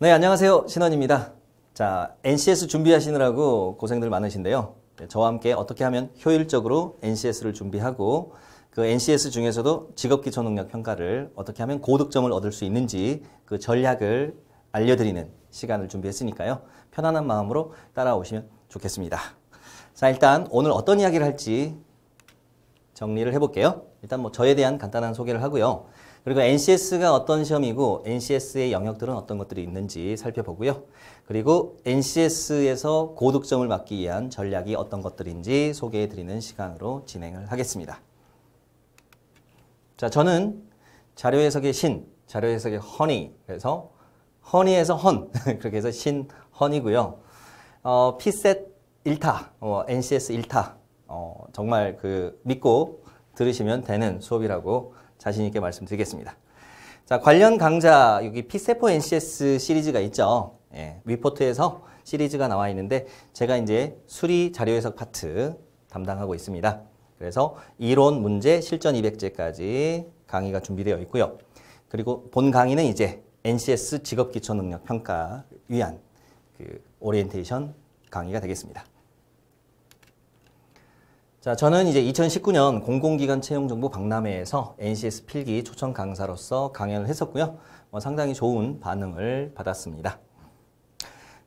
네, 안녕하세요. 신원입니다. 자, NCS 준비하시느라고 고생들 많으신데요. 네, 저와 함께 어떻게 하면 효율적으로 NCS를 준비하고 그 NCS 중에서도 직업 기초 능력 평가를 어떻게 하면 고득점을 얻을 수 있는지 그 전략을 알려드리는 시간을 준비했으니까요. 편안한 마음으로 따라오시면 좋겠습니다. 자, 일단 오늘 어떤 이야기를 할지 정리를 해볼게요. 일단 뭐 저에 대한 간단한 소개를 하고요. 그리고 NCS가 어떤 시험이고 NCS의 영역들은 어떤 것들이 있는지 살펴보고요. 그리고 NCS에서 고득점을 막기 위한 전략이 어떤 것들인지 소개해드리는 시간으로 진행을 하겠습니다. 자, 저는 자료 해석의 신, 자료 해석의 허니, 그래서 허니에서 헌, 그렇게 해서 신, 헌이고요. 어, 피셋 1타, 어, NCS 1타, 어, 정말 그 믿고 들으시면 되는 수업이라고 자신 있게 말씀드리겠습니다. 자, 관련 강좌 여기 피세 NCS 시리즈가 있죠. 예, 위포트에서 시리즈가 나와 있는데 제가 이제 수리 자료 해석 파트 담당하고 있습니다. 그래서 이론, 문제, 실전 200제까지 강의가 준비되어 있고요. 그리고 본 강의는 이제 NCS 직업기초능력평가 위한 그 오리엔테이션 강의가 되겠습니다. 자, 저는 이제 2019년 공공기관 채용 정보 박람회에서 NCS 필기 초청 강사로서 강연을 했었고요. 뭐 상당히 좋은 반응을 받았습니다.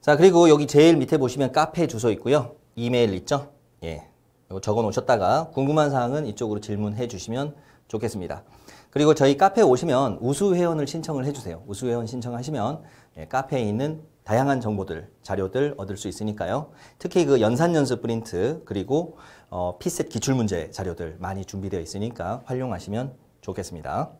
자, 그리고 여기 제일 밑에 보시면 카페 주소 있고요. 이메일 있죠? 예. 이거 적어 놓으셨다가 궁금한 사항은 이쪽으로 질문해 주시면 좋겠습니다. 그리고 저희 카페 에 오시면 우수 회원을 신청을 해주세요. 우수 회원 신청하시면 예, 카페에 있는 다양한 정보들, 자료들 얻을 수 있으니까요. 특히 그 연산 연습 프린트 그리고 어, 피셋 기출 문제 자료들 많이 준비되어 있으니까 활용하시면 좋겠습니다.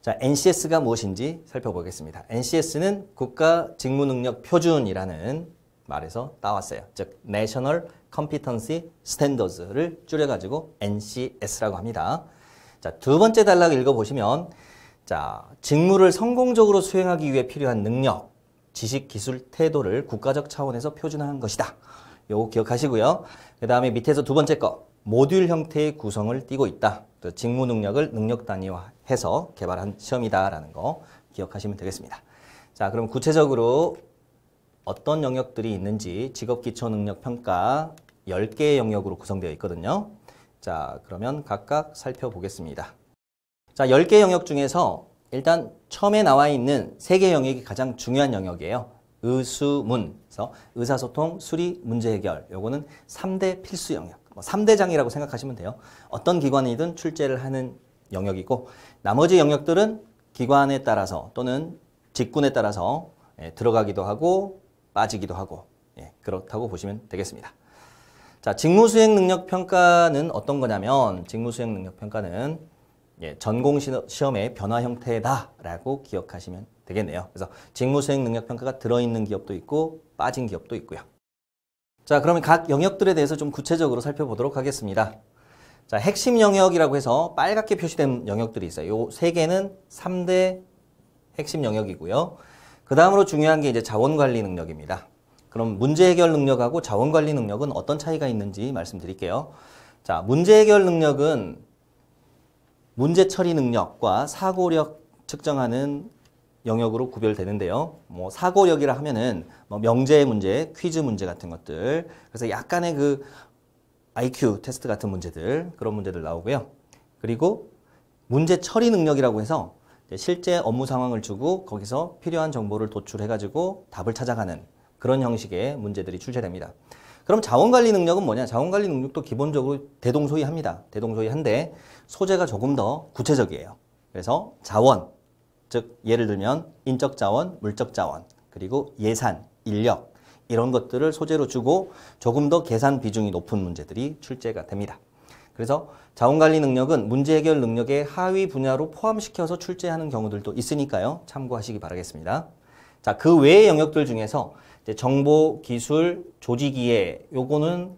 자, NCS가 무엇인지 살펴보겠습니다. NCS는 국가 직무 능력 표준이라는 말에서 따왔어요. 즉 National Competency Standards를 줄여 가지고 NCS라고 합니다. 자, 두 번째 단락 읽어 보시면 자, 직무를 성공적으로 수행하기 위해 필요한 능력, 지식, 기술, 태도를 국가적 차원에서 표준화한 것이다. 요거 기억하시고요. 그 다음에 밑에서 두 번째 거, 모듈 형태의 구성을 띠고 있다. 직무 능력을 능력 단위화해서 개발한 시험이다라는 거 기억하시면 되겠습니다. 자, 그럼 구체적으로 어떤 영역들이 있는지 직업기초능력평가 10개의 영역으로 구성되어 있거든요. 자, 그러면 각각 살펴보겠습니다. 자, 10개 영역 중에서 일단 처음에 나와 있는 3개 영역이 가장 중요한 영역이에요. 의수문, 그래서 의사소통, 수리, 문제 해결, 요거는 3대 필수 영역, 뭐 3대장이라고 생각하시면 돼요. 어떤 기관이든 출제를 하는 영역이고 나머지 영역들은 기관에 따라서 또는 직군에 따라서 예, 들어가기도 하고 빠지기도 하고 예, 그렇다고 보시면 되겠습니다. 자, 직무수행 능력 평가는 어떤 거냐면 직무수행 능력 평가는 예, 전공 시험의 변화 형태다라고 기억하시면 되겠네요. 그래서 직무수행 능력평가가 들어있는 기업도 있고 빠진 기업도 있고요. 자, 그러면 각 영역들에 대해서 좀 구체적으로 살펴보도록 하겠습니다. 자, 핵심 영역이라고 해서 빨갛게 표시된 영역들이 있어요. 요 세 개는 3대 핵심 영역이고요. 그 다음으로 중요한 게 이제 자원관리 능력입니다. 그럼 문제 해결 능력하고 자원관리 능력은 어떤 차이가 있는지 말씀드릴게요. 자, 문제 해결 능력은 문제 처리 능력과 사고력 측정하는 영역으로 구별되는데요. 뭐 사고력이라 하면은 뭐 명제 문제, 퀴즈 문제 같은 것들. 그래서 약간의 그 IQ 테스트 같은 문제들 그런 문제들 나오고요. 그리고 문제 처리 능력이라고 해서 실제 업무 상황을 주고 거기서 필요한 정보를 도출해가지고 답을 찾아가는 그런 형식의 문제들이 출제됩니다. 그럼 자원관리 능력은 뭐냐? 자원관리 능력도 기본적으로 대동소이합니다. 대동소이한데 소재가 조금 더 구체적이에요. 그래서 자원, 즉 예를 들면 인적 자원, 물적 자원, 그리고 예산, 인력 이런 것들을 소재로 주고 조금 더 계산 비중이 높은 문제들이 출제가 됩니다. 그래서 자원관리 능력은 문제 해결 능력의 하위 분야로 포함시켜서 출제하는 경우들도 있으니까요. 참고하시기 바라겠습니다. 자, 그 외의 영역들 중에서 정보, 기술, 조직이해 요거는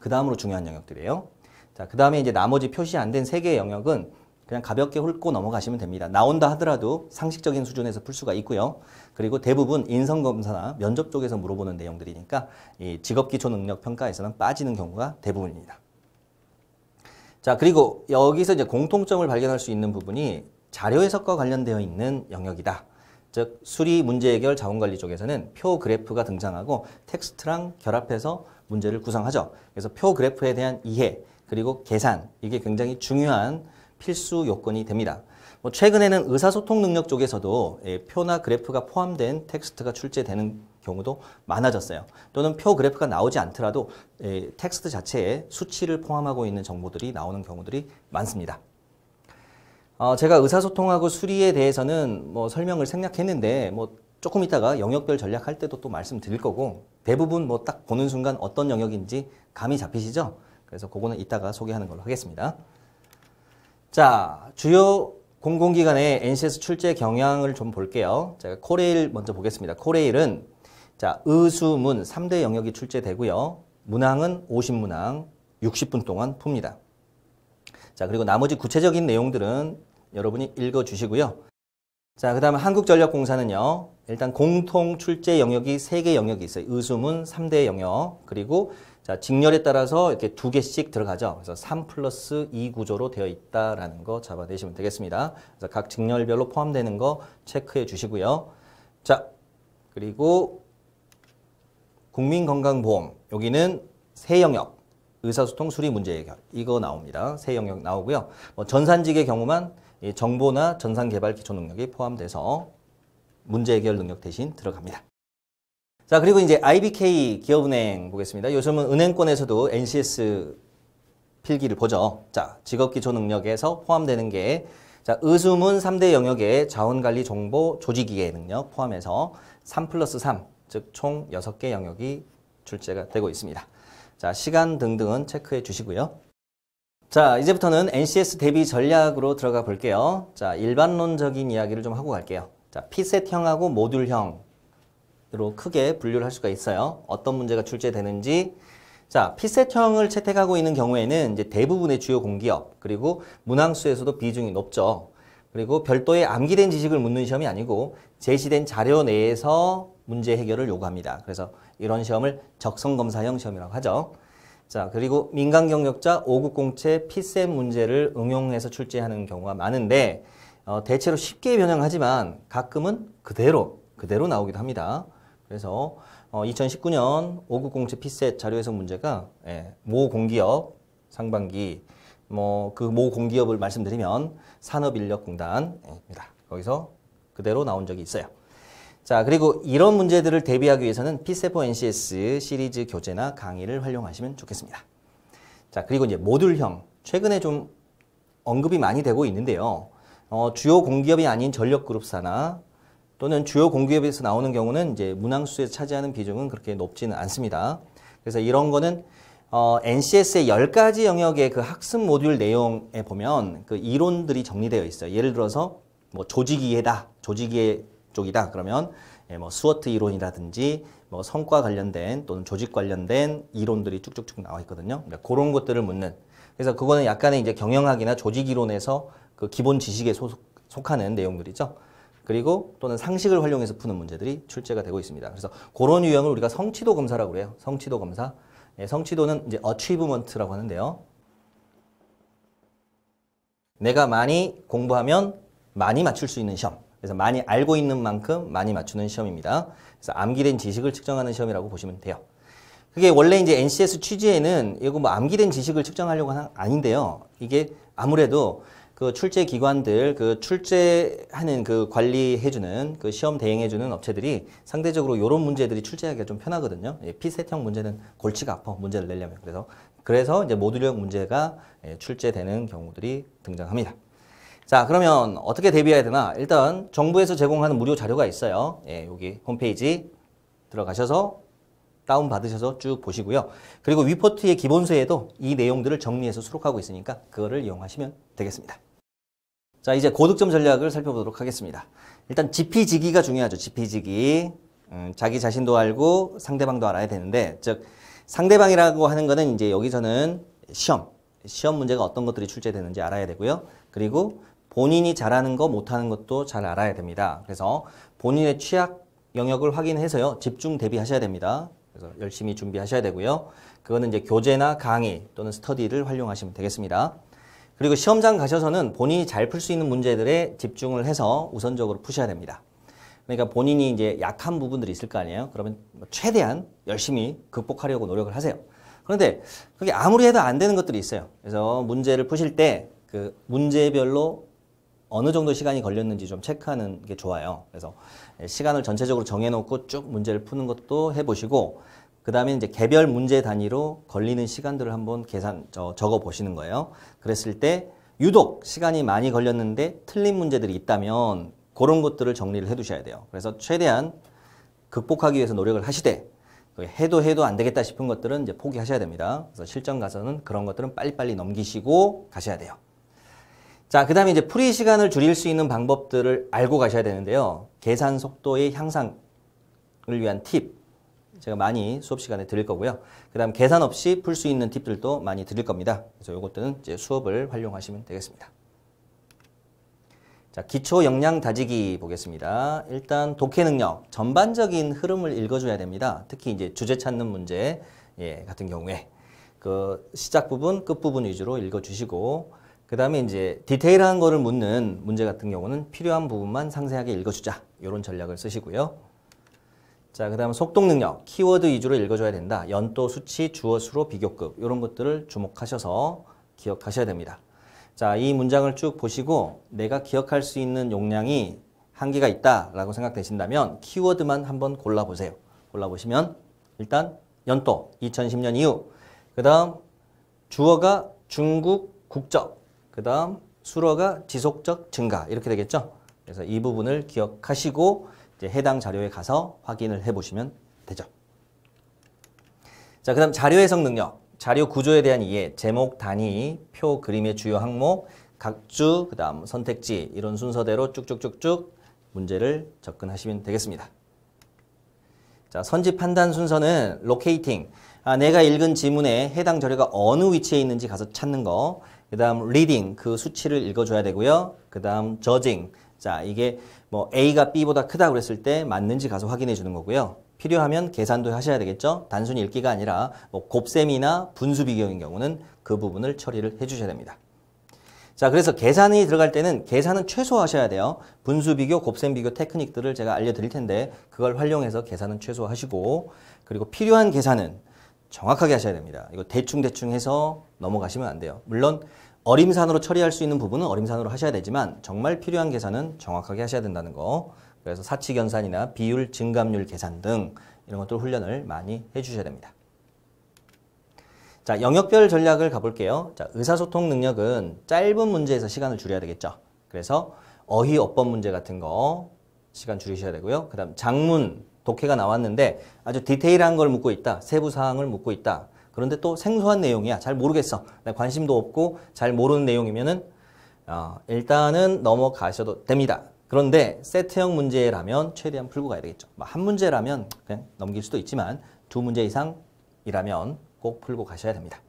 그 다음으로 중요한 영역들이에요. 자, 그 다음에 이제 나머지 표시 안 된 세 개의 영역은 그냥 가볍게 훑고 넘어가시면 됩니다. 나온다 하더라도 상식적인 수준에서 풀 수가 있고요. 그리고 대부분 인성검사나 면접 쪽에서 물어보는 내용들이니까 이 직업기초능력평가에서는 빠지는 경우가 대부분입니다. 자, 그리고 여기서 이제 공통점을 발견할 수 있는 부분이 자료 해석과 관련되어 있는 영역이다. 즉 수리 문제 해결 자원관리 쪽에서는 표 그래프가 등장하고 텍스트랑 결합해서 문제를 구성하죠. 그래서 표 그래프에 대한 이해 그리고 계산 이게 굉장히 중요한 필수 요건이 됩니다. 뭐 최근에는 의사소통 능력 쪽에서도 예, 표나 그래프가 포함된 텍스트가 출제되는 경우도 많아졌어요. 또는 표 그래프가 나오지 않더라도 예, 텍스트 자체에 수치를 포함하고 있는 정보들이 나오는 경우들이 많습니다. 어, 제가 의사소통하고 수리에 대해서는 뭐 설명을 생략했는데 뭐 조금 있다가 영역별 전략할 때도 또 말씀드릴 거고 대부분 뭐 딱 보는 순간 어떤 영역인지 감이 잡히시죠? 그래서 그거는 이따가 소개하는 걸로 하겠습니다. 자, 주요 공공기관의 NCS 출제 경향을 좀 볼게요. 제가 코레일 먼저 보겠습니다. 코레일은 자, 의수문 3대 영역이 출제되고요. 문항은 50문항 60분 동안 풉니다. 자, 그리고 나머지 구체적인 내용들은 여러분이 읽어주시고요. 자, 그 다음에 한국전력공사는요. 일단 공통 출제 영역이 세 개 영역이 있어요. 의수문 3대 영역. 그리고 자, 직렬에 따라서 이렇게 두 개씩 들어가죠. 그래서 3 플러스 2 구조로 되어 있다라는 거 잡아내시면 되겠습니다. 그래서 각 직렬별로 포함되는 거 체크해 주시고요. 자, 그리고 국민건강보험. 여기는 세 영역. 의사소통 수리 문제 해결 이거 나옵니다. 세 영역 나오고요. 뭐 전산직의 경우만 정보나 전산 개발 기초 능력이 포함돼서 문제 해결 능력 대신 들어갑니다. 자 그리고 이제 IBK 기업은행 보겠습니다. 요즘은 은행권에서도 NCS 필기를 보죠. 자 직업 기초 능력에서 포함되는 게 자, 의수문 3대 영역에 자원관리 정보 조직기계 능력 포함해서 3 플러스 3, 즉 총 6개 영역이 출제가 되고 있습니다. 자, 시간 등등은 체크해 주시고요. 자, 이제부터는 NCS 대비 전략으로 들어가 볼게요. 자, 일반론적인 이야기를 좀 하고 갈게요. 자, 피셋형하고 모듈형으로 크게 분류를 할 수가 있어요. 어떤 문제가 출제되는지. 자, 피셋형을 채택하고 있는 경우에는 이제 대부분의 주요 공기업, 그리고 문항수에서도 비중이 높죠. 그리고 별도의 암기된 지식을 묻는 시험이 아니고 제시된 자료 내에서 문제 해결을 요구합니다. 그래서 이런 시험을 적성검사형 시험이라고 하죠. 자 그리고 민간 경력자 5급 공채 피셋 문제를 응용해서 출제하는 경우가 많은데 어, 대체로 쉽게 변형하지만 가끔은 그대로 그대로 나오기도 합니다. 그래서 어, 2019년 5급 공채 피셋 자료에서 문제가 예, 모 공기업 상반기 뭐 그 모 공기업을 말씀드리면 산업인력공단입니다. 거기서 그대로 나온 적이 있어요. 자, 그리고 이런 문제들을 대비하기 위해서는 P7NCS 시리즈 교재나 강의를 활용하시면 좋겠습니다. 자, 그리고 이제 모듈형. 최근에 좀 언급이 많이 되고 있는데요. 어, 주요 공기업이 아닌 전력그룹사나 또는 주요 공기업에서 나오는 경우는 이제 문항수에 차지하는 비중은 그렇게 높지는 않습니다. 그래서 이런 거는 어, NCS의 10가지 영역의 그 학습 모듈 내용에 보면 그 이론들이 정리되어 있어요. 예를 들어서 뭐 조직이해다. 조직이해 쪽이다. 그러면 예, 뭐 스워트 이론이라든지 뭐 성과 관련된 또는 조직 관련된 이론들이 쭉쭉쭉 나와 있거든요. 그러니까 그런 것들을 묻는. 그래서 그거는 약간의 이제 경영학이나 조직 이론에서 그 기본 지식에 소속, 속하는 내용들이죠. 그리고 또는 상식을 활용해서 푸는 문제들이 출제가 되고 있습니다. 그래서 그런 유형을 우리가 성취도 검사라고 그래요 성취도 검사. 예, 성취도는 이제 achievement라고 하는데요. 내가 많이 공부하면 많이 맞출 수 있는 시험. 그래서 많이 알고 있는 만큼 많이 맞추는 시험입니다. 그래서 암기된 지식을 측정하는 시험이라고 보시면 돼요. 그게 원래 이제 NCS 취지에는 이거 뭐 암기된 지식을 측정하려고 하한 아닌데요. 이게 아무래도 그 출제 기관들 그 출제하는 그 관리해주는 그 시험 대행해주는 업체들이 상대적으로 이런 문제들이 출제하기가 좀 편하거든요. 예, 피셋형 문제는 골치가 아파 문제를 내려면 그래서 그래서 이제 모듈형 문제가 예, 출제되는 경우들이 등장합니다. 자 그러면 어떻게 대비해야 되나 일단 정부에서 제공하는 무료 자료가 있어요 예, 여기 홈페이지 들어가셔서 다운받으셔서 쭉 보시고요 그리고 위포트의 기본서에도 이 내용들을 정리해서 수록하고 있으니까 그거를 이용하시면 되겠습니다 자 이제 고득점 전략을 살펴보도록 하겠습니다 일단 지피지기가 중요하죠 지피지기 음, 자기 자신도 알고 상대방도 알아야 되는데 즉 상대방이라고 하는 거는 이제 여기서는 시험 시험 문제가 어떤 것들이 출제되는지 알아야 되고요 그리고 본인이 잘하는 거 못하는 것도 잘 알아야 됩니다. 그래서 본인의 취약 영역을 확인해서요. 집중 대비하셔야 됩니다. 그래서 열심히 준비하셔야 되고요. 그거는 이제 교재나 강의 또는 스터디를 활용하시면 되겠습니다. 그리고 시험장 가셔서는 본인이 잘 풀 수 있는 문제들에 집중을 해서 우선적으로 푸셔야 됩니다. 그러니까 본인이 이제 약한 부분들이 있을 거 아니에요? 그러면 뭐 최대한 열심히 극복하려고 노력을 하세요. 그런데 그게 아무리 해도 안 되는 것들이 있어요. 그래서 문제를 푸실 때 그 문제별로 어느 정도 시간이 걸렸는지 좀 체크하는 게 좋아요. 그래서 시간을 전체적으로 정해놓고 쭉 문제를 푸는 것도 해보시고 그 다음에 이제 개별 문제 단위로 걸리는 시간들을 한번 계산 적어 보시는 거예요. 그랬을 때 유독 시간이 많이 걸렸는데 틀린 문제들이 있다면 그런 것들을 정리를 해두셔야 돼요. 그래서 최대한 극복하기 위해서 노력을 하시되 해도 해도 안 되겠다 싶은 것들은 이제 포기하셔야 됩니다. 그래서 실전 가서는 그런 것들은 빨리빨리 넘기시고 가셔야 돼요. 자, 그 다음에 이제 풀이 시간을 줄일 수 있는 방법들을 알고 가셔야 되는데요. 계산 속도의 향상을 위한 팁. 제가 많이 수업 시간에 드릴 거고요. 그 다음 계산 없이 풀 수 있는 팁들도 많이 드릴 겁니다. 그래서 이것들은 이제 수업을 활용하시면 되겠습니다. 자, 기초 역량 다지기 보겠습니다. 일단 독해 능력, 전반적인 흐름을 읽어줘야 됩니다. 특히 이제 주제 찾는 문제 예, 같은 경우에 그 시작 부분, 끝 부분 위주로 읽어주시고 그 다음에 이제 디테일한 거를 묻는 문제 같은 경우는 필요한 부분만 상세하게 읽어주자. 이런 전략을 쓰시고요. 자, 그 다음 속독 능력, 키워드 위주로 읽어줘야 된다. 연도, 수치, 주어, 수로, 비교급 이런 것들을 주목하셔서 기억하셔야 됩니다. 자, 이 문장을 쭉 보시고 내가 기억할 수 있는 용량이 한계가 있다라고 생각되신다면 키워드만 한번 골라보세요. 골라보시면 일단 연도 2010년 이후 그 다음 주어가 중국 국적 그 다음 수로가 지속적 증가 이렇게 되겠죠. 그래서 이 부분을 기억하시고 이제 해당 자료에 가서 확인을 해보시면 되죠. 자, 그 다음 자료 해석 능력, 자료 구조에 대한 이해, 제목, 단위, 표, 그림의 주요 항목, 각주, 그 다음 선택지 이런 순서대로 쭉쭉쭉쭉 문제를 접근하시면 되겠습니다. 자, 선지 판단 순서는 로케이팅, 아, 내가 읽은 지문에 해당 자료가 어느 위치에 있는지 가서 찾는 거, 그 다음 reading 그 수치를 읽어줘야 되고요. 그 다음 judging 자 이게 뭐 A가 B보다 크다 그랬을 때 맞는지 가서 확인해 주는 거고요. 필요하면 계산도 하셔야 되겠죠. 단순히 읽기가 아니라 뭐 곱셈이나 분수 비교인 경우는 그 부분을 처리를 해주셔야 됩니다. 자 그래서 계산이 들어갈 때는 계산은 최소화하셔야 돼요. 분수 비교, 곱셈 비교 테크닉들을 제가 알려드릴 텐데 그걸 활용해서 계산은 최소화하시고 그리고 필요한 계산은 정확하게 하셔야 됩니다. 이거 대충대충 해서 넘어가시면 안 돼요. 물론 어림산으로 처리할 수 있는 부분은 어림산으로 하셔야 되지만 정말 필요한 계산은 정확하게 하셔야 된다는 거. 그래서 사치견산이나 비율 증감률 계산 등 이런 것들 훈련을 많이 해주셔야 됩니다. 자, 영역별 전략을 가볼게요. 자, 의사소통 능력은 짧은 문제에서 시간을 줄여야 되겠죠. 그래서 어휘, 어법 문제 같은 거 시간 줄이셔야 되고요. 그 다음 장문, 독해가 나왔는데 아주 디테일한 걸 묻고 있다. 세부 사항을 묻고 있다. 그런데 또 생소한 내용이야. 잘 모르겠어. 관심도 없고 잘 모르는 내용이면은 어, 일단은 넘어가셔도 됩니다. 그런데 세트형 문제라면 최대한 풀고 가야 되겠죠. 뭐 한 문제라면 그냥 넘길 수도 있지만 두 문제 이상이라면 꼭 풀고 가셔야 됩니다.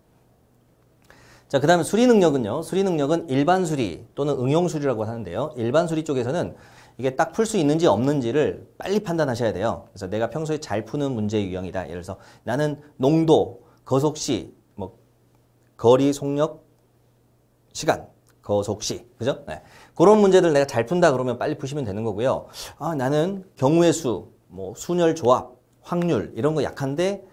자, 그 다음에 수리 능력은요. 수리 능력은 일반 수리 또는 응용 수리라고 하는데요. 일반 수리 쪽에서는 이게 딱 풀 수 있는지 없는지를 빨리 판단하셔야 돼요. 그래서 내가 평소에 잘 푸는 문제 유형이다. 예를 들어서 나는 농도, 거속시, 뭐 거리, 속력, 시간, 거속시, 그죠? 네. 그런 문제들 내가 잘 푼다 그러면 빨리 푸시면 되는 거고요. 아 나는 경우의 수, 뭐 순열 조합, 확률 이런 거 약한데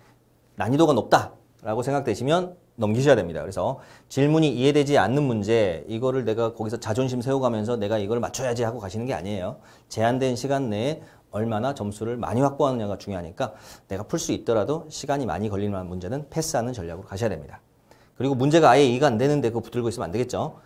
난이도가 높다라고 생각되시면 넘기셔야 됩니다. 그래서 질문이 이해되지 않는 문제 이거를 내가 거기서 자존심 세워가면서 내가 이걸 맞춰야지 하고 가시는 게 아니에요. 제한된 시간 내에 얼마나 점수를 많이 확보하느냐가 중요하니까 내가 풀 수 있더라도 시간이 많이 걸리는 문제는 패스하는 전략으로 가셔야 됩니다. 그리고 문제가 아예 이해가 안 되는데 그거 붙들고 있으면 안 되겠죠.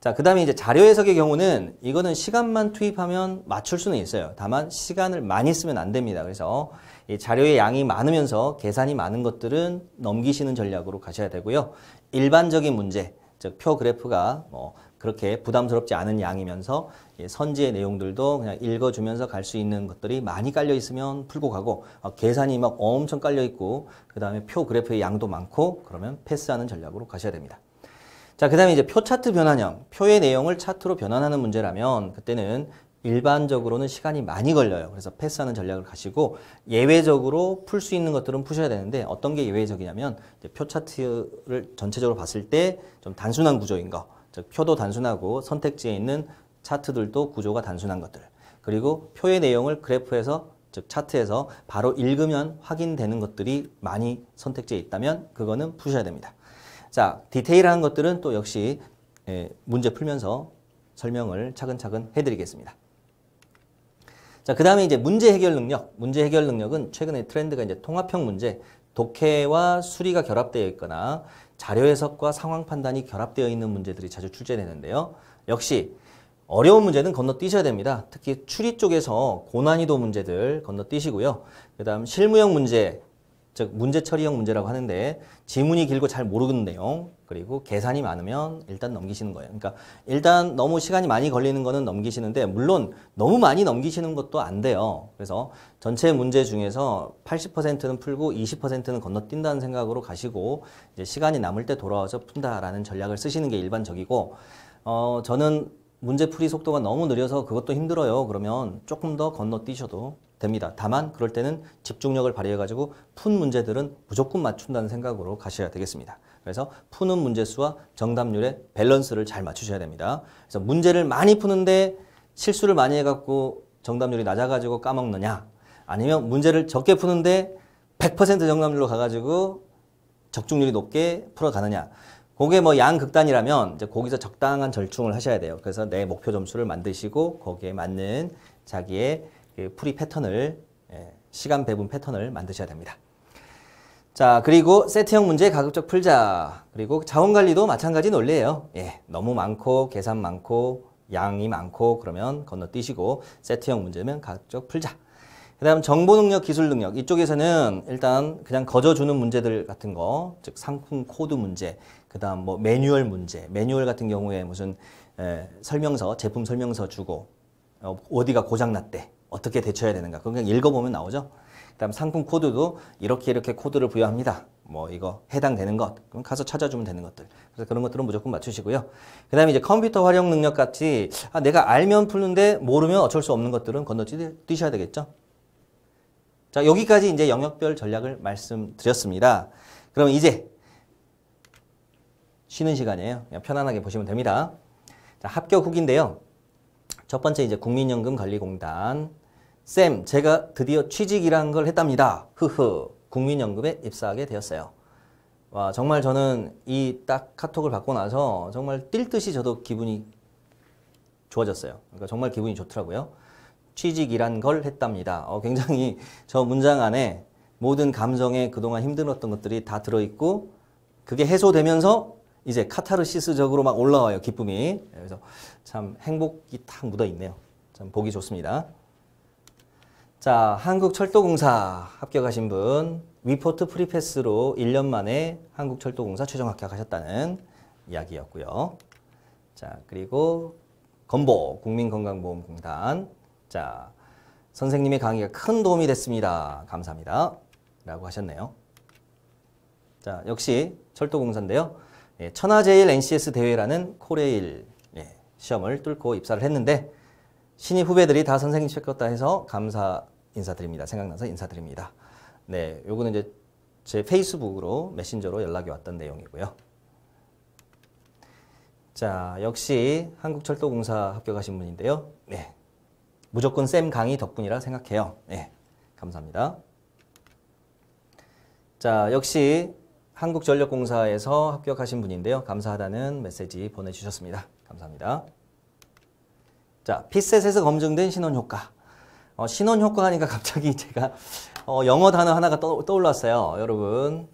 자, 그 다음에 이제 자료 해석의 경우는 이거는 시간만 투입하면 맞출 수는 있어요. 다만 시간을 많이 쓰면 안 됩니다. 그래서 이 자료의 양이 많으면서 계산이 많은 것들은 넘기시는 전략으로 가셔야 되고요. 일반적인 문제, 즉 표 그래프가 뭐 그렇게 부담스럽지 않은 양이면서 선지의 내용들도 그냥 읽어주면서 갈 수 있는 것들이 많이 깔려 있으면 풀고 가고 어, 계산이 막 엄청 깔려 있고 그 다음에 표 그래프의 양도 많고 그러면 패스하는 전략으로 가셔야 됩니다. 자, 그 다음에 이제 표 차트 변환형, 표의 내용을 차트로 변환하는 문제라면 그때는 일반적으로는 시간이 많이 걸려요. 그래서 패스하는 전략을 가시고 예외적으로 풀 수 있는 것들은 푸셔야 되는데 어떤 게 예외적이냐면 표 차트를 전체적으로 봤을 때 좀 단순한 구조인 거즉 표도 단순하고 선택지에 있는 차트들도 구조가 단순한 것들. 그리고 표의 내용을 그래프에서 즉 차트에서 바로 읽으면 확인되는 것들이 많이 선택지에 있다면 그거는 푸셔야 됩니다. 자, 디테일한 것들은 또 역시 예, 문제 풀면서 설명을 차근차근 해드리겠습니다. 자, 그 다음에 이제 문제 해결 능력. 문제 해결 능력은 최근의 트렌드가 이제 통합형 문제, 독해와 수리가 결합되어 있거나 자료 해석과 상황 판단이 결합되어 있는 문제들이 자주 출제되는데요. 역시 어려운 문제는 건너뛰셔야 됩니다. 특히 추리 쪽에서 고난이도 문제들 건너뛰시고요. 그 다음 실무형 문제 즉 문제 처리형 문제라고 하는데 지문이 길고 잘 모르는 내용 그리고 계산이 많으면 일단 넘기시는 거예요. 그러니까 일단 너무 시간이 많이 걸리는 거는 넘기시는데 물론 너무 많이 넘기시는 것도 안 돼요. 그래서 전체 문제 중에서 80%는 풀고 20%는 건너뛴다는 생각으로 가시고 이제 시간이 남을 때 돌아와서 푼다라는 전략을 쓰시는 게 일반적이고 어 저는 문제 풀이 속도가 너무 느려서 그것도 힘들어요. 그러면 조금 더 건너뛰셔도 됩니다. 다만 그럴 때는 집중력을 발휘해가지고 푼 문제들은 무조건 맞춘다는 생각으로 가셔야 되겠습니다. 그래서 푸는 문제수와 정답률의 밸런스를 잘 맞추셔야 됩니다. 그래서 문제를 많이 푸는데 실수를 많이 해갖고 정답률이 낮아가지고 까먹느냐 아니면 문제를 적게 푸는데 100% 정답률로 가가지고 적중률이 높게 풀어가느냐 그게 뭐 양극단이라면 이제 거기서 적당한 절충을 하셔야 돼요. 그래서 내 목표 점수를 만드시고 거기에 맞는 자기의 프리 예, 패턴을 예, 시간 배분 패턴을 만드셔야 됩니다. 자 그리고 세트형 문제 가급적 풀자 그리고 자원관리도 마찬가지 논리예요. 예, 너무 많고 계산 많고 양이 많고 그러면 건너뛰시고 세트형 문제면 가급적 풀자. 그 다음 정보능력, 기술능력 이쪽에서는 일단 그냥 거저주는 문제들 같은 거즉 상품 코드 문제 그 다음 뭐 매뉴얼 문제 매뉴얼 같은 경우에 무슨 에, 예, 설명서 제품 설명서 주고 어, 디가 고장났대 어떻게 대처해야 되는가 그냥 읽어보면 나오죠. 그다음 상품 코드도 이렇게 이렇게 코드를 부여합니다. 뭐 이거 해당되는 것 그럼 가서 찾아주면 되는 것들 그래서 그런 것들은 무조건 맞추시고요 그 다음에 이제 컴퓨터 활용 능력 같이 아, 내가 알면 푸는데 모르면 어쩔 수 없는 것들은 건너뛰셔야 되겠죠 자 여기까지 이제 영역별 전략을 말씀드렸습니다 그럼 이제 쉬는 시간이에요 그냥 편안하게 보시면 됩니다 자, 합격 후기인데요 첫 번째 이제 국민연금관리공단 쌤, 제가 드디어 취직이란 걸 했답니다. 흐흐. 국민연금에 입사하게 되었어요. 와, 정말 저는 이 딱 카톡을 받고 나서 정말 뛸 듯이 저도 기분이 좋아졌어요. 그러니까 정말 기분이 좋더라고요. 취직이란 걸 했답니다. 어, 굉장히 저 문장 안에 모든 감정에 그동안 힘들었던 것들이 다 들어있고 그게 해소되면서 이제 카타르시스적으로 막 올라와요. 기쁨이. 네, 그래서 참 행복이 탁 묻어있네요. 참 보기 좋습니다. 자, 한국철도공사 합격하신 분 위포트 프리패스로 1년 만에 한국철도공사 최종 합격하셨다는 이야기였고요. 자, 그리고 건보 국민건강보험공단 자, 선생님의 강의가 큰 도움이 됐습니다. 감사합니다. 라고 하셨네요. 자, 역시 철도공사인데요. 예, 천하제일 NCS 대회라는 코레일 예, 시험을 뚫고 입사를 했는데 신입 후배들이 다 선생님 시켰다 해서 감사 인사드립니다. 생각나서 인사드립니다. 네, 요거는 이제 제 페이스북으로 메신저로 연락이 왔던 내용이고요. 자, 역시 한국철도공사 합격하신 분인데요. 네, 무조건 쌤 강의 덕분이라 생각해요. 네, 감사합니다. 자, 역시 한국전력공사에서 합격하신 분인데요. 감사하다는 메시지 보내주셨습니다. 감사합니다. 자, 핏셋에서 검증된 신원효과. 어, 신원 효과 하니까 갑자기 제가 어, 영어 단어 하나가 떠, 떠올랐어요. 여러분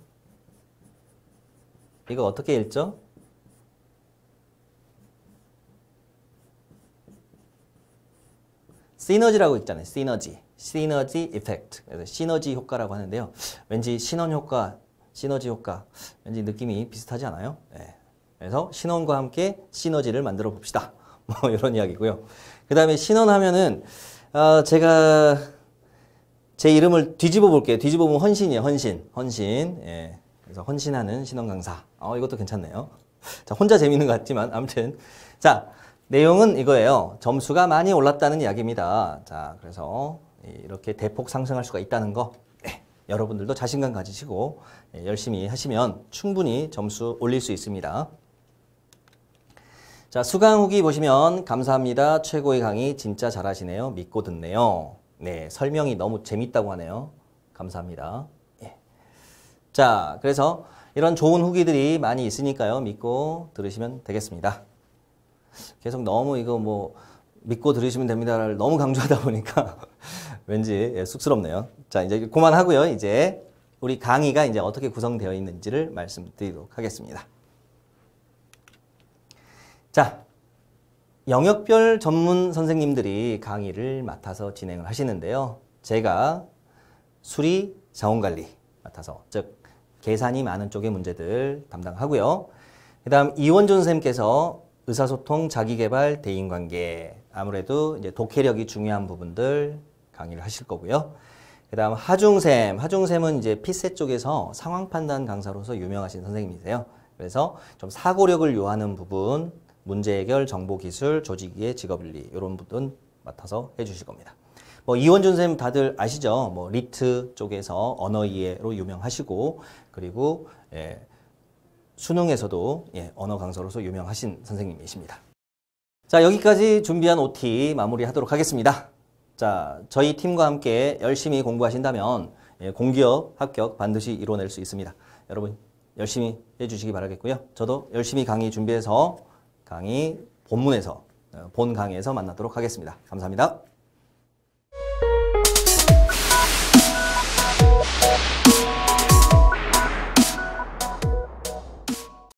이거 어떻게 읽죠? 시너지라고 읽잖아요. 시너지. 시너지 이펙트. 그래서 시너지 효과라고 하는데요. 왠지 신원 효과, 시너지 효과. 왠지 느낌이 비슷하지 않아요? 네. 그래서 신원과 함께 시너지를 만들어 봅시다. 뭐 이런 이야기고요. 그 다음에 신원 하면은 어, 제가 제 이름을 뒤집어 볼게요. 뒤집어 보면 헌신이에요. 헌신. 헌신. 예. 그래서 헌신하는 신원 강사. 어, 이것도 괜찮네요. 자, 혼자 재밌는 것 같지만 아무튼 자, 내용은 이거예요. 점수가 많이 올랐다는 이야기입니다. 자, 그래서 이렇게 대폭 상승할 수가 있다는 거. 예. 여러분들도 자신감 가지시고 예, 열심히 하시면 충분히 점수 올릴 수 있습니다. 자, 수강 후기 보시면 감사합니다. 최고의 강의 진짜 잘하시네요. 믿고 듣네요. 네, 설명이 너무 재밌다고 하네요. 감사합니다. 예. 자, 그래서 이런 좋은 후기들이 많이 있으니까요. 믿고 들으시면 되겠습니다. 계속 너무 이거 뭐 믿고 들으시면 됩니다를 너무 강조하다 보니까 왠지 예, 쑥스럽네요. 자, 이제 그만하고요. 이제 우리 강의가 이제 어떻게 구성되어 있는지를 말씀드리도록 하겠습니다. 자, 영역별 전문 선생님들이 강의를 맡아서 진행을 하시는데요. 제가 수리, 자원관리 맡아서 즉 계산이 많은 쪽의 문제들 담당하고요. 그 다음 이원준 선생님께서 의사소통, 자기개발, 대인관계 아무래도 이제 독해력이 중요한 부분들 강의를 하실 거고요. 그 다음 하중쌤, 하중쌤은 이제 피셋 쪽에서 상황판단 강사로서 유명하신 선생님이세요. 그래서 좀 사고력을 요하는 부분 문제 해결, 정보 기술, 조직 의 직업 윤리 이런 부분 맡아서 해주실 겁니다. 뭐 이원준 선생님 다들 아시죠? 뭐 리트 쪽에서 언어 이해로 유명하시고 그리고 예, 수능에서도 예, 언어 강사로서 유명하신 선생님이십니다. 자 여기까지 준비한 OT 마무리하도록 하겠습니다. 자 저희 팀과 함께 열심히 공부하신다면 예, 공기업 합격 반드시 이뤄낼 수 있습니다. 여러분 열심히 해주시기 바라겠고요. 저도 열심히 강의 준비해서 강의 본문에서 어, 본 강의에서 만나도록 하겠습니다. 감사합니다.